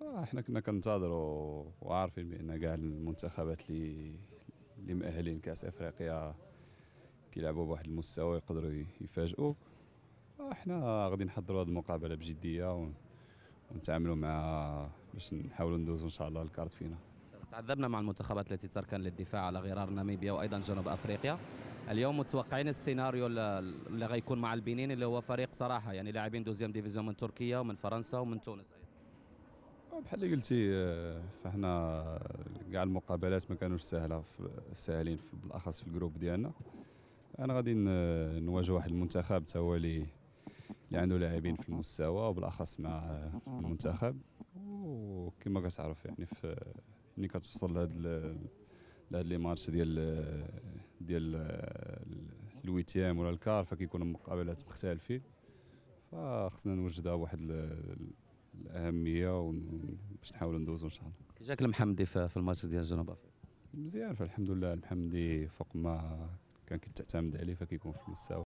فاحنا كنا كنتظروا وعارفين بان كاع المنتخبات اللي اللي مأهلين كاس افريقيا كيلعبوا بواحد المستوى يقدروا يفاجئوا احنا غادي نحضروا هذه المقابله بجديه ونتعاملوا مع باش نحاولوا ندوزوا ان شاء الله الكارت فينا تعذبنا مع المنتخبات التي تركن للدفاع على غرار ناميبيا وايضا جنوب افريقيا اليوم متوقعين السيناريو اللي غيكون مع البنين اللي هو فريق صراحه يعني لاعبين دوزيام ديفيزيون من تركيا ومن فرنسا ومن تونس ايضا بحال اللي قلتي آه، فاحنا كاع المقابلات ما كانوش سهله ساهلين بالاخص في الجروب ديالنا انا غادي نواجه واحد المنتخب تا هو اللي عنده لاعبين في المستوى وبالاخص مع آه، المنتخب وكما كتعرف يعني في ملي كتوصل لهاد لهاد لي ماتش ديال آه، ديال الويتيام ولا الكار فكيكونوا مقابلات مختلفين فخصنا نوجدها بواحد الاهميه باش نحاولوا ندوزوا ان شاء الله كي جاك المحمدي في الماتش ديال جنوب افريقيا مزيان فالحمد لله المحمدي فوق ما كان كتعتمد عليه فكيكون في المستوى